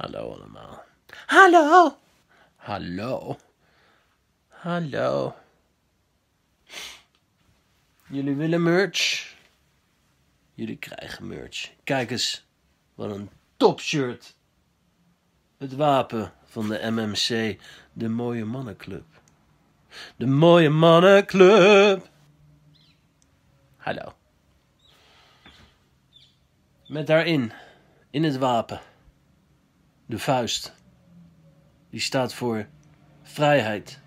Hallo allemaal. Hallo. Hallo. Hallo. Jullie willen merch? Jullie krijgen merch. Kijk eens. Wat een topshirt. Het wapen van de MMC, de Mooie Mannenclub. De Mooie Mannenclub. Hallo. Met daarin, in het wapen de vuist. Die staat voor vrijheid,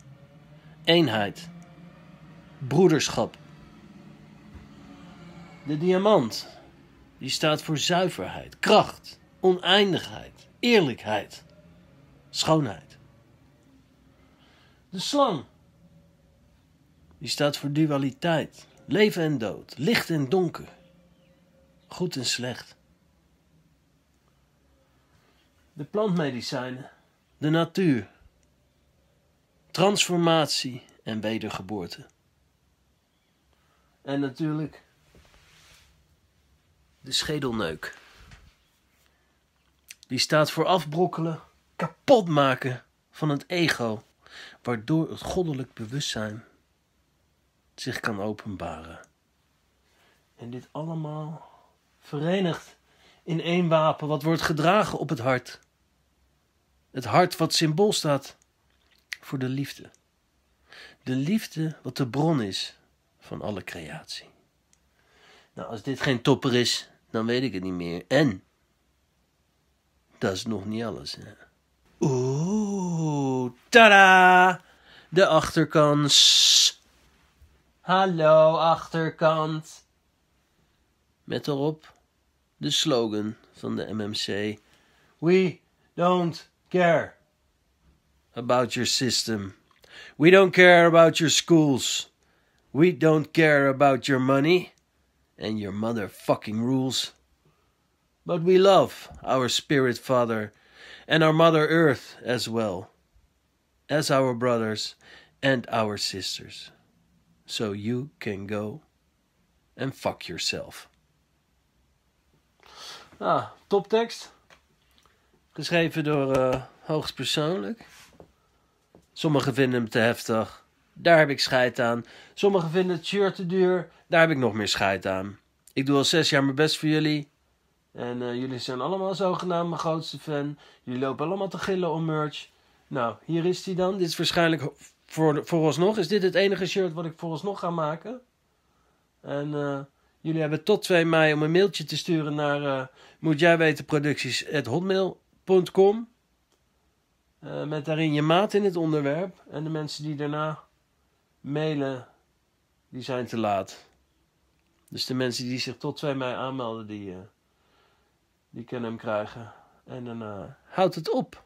eenheid, broederschap. De diamant, die staat voor zuiverheid, kracht, oneindigheid, eerlijkheid, schoonheid. De slang, die staat voor dualiteit, leven en dood, licht en donker, goed en slecht de plantmedicijnen, de natuur, transformatie en wedergeboorte. En natuurlijk de schedelneuk. Die staat voor afbrokkelen, kapot maken van het ego, waardoor het goddelijk bewustzijn zich kan openbaren. En dit allemaal verenigd in één wapen wat wordt gedragen op het hart. Het hart wat symbool staat voor de liefde. De liefde wat de bron is van alle creatie. Nou, als dit geen topper is, dan weet ik het niet meer. En dat is nog niet alles. Hè? Oeh, tada! De achterkant. Hallo, achterkant. Met erop de slogan van de MMC: We don't care about your system. We don't care about your schools. We don't care about your money and your motherfucking rules. But we love our Spirit Father and our Mother Earth as well, as our brothers and our sisters. So you can go and fuck yourself. Ah, top text. Geschreven door uh, persoonlijk. Sommigen vinden hem te heftig. Daar heb ik scheid aan. Sommigen vinden het shirt te duur. Daar heb ik nog meer scheid aan. Ik doe al zes jaar mijn best voor jullie. En eh, jullie zijn allemaal zogenaamd mijn grootste fan. Jullie lopen allemaal te gillen om merch. Nou, hier is hij dan. Dit is waarschijnlijk voor, vooralsnog. Is dit het enige shirt wat ik vooralsnog ga maken? En eh, jullie hebben tot 2 mei om een mailtje te sturen naar uh, moet jij weten producties Com. Eh, met daarin je maat in het onderwerp. En de mensen die daarna mailen, die zijn te laat. Dus de mensen die zich tot 2 mei aanmelden, die, uh, die kunnen hem krijgen. En dan uh, houdt het op.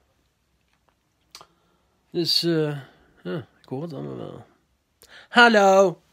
Dus ja, ik hoor het allemaal wel. Hallo!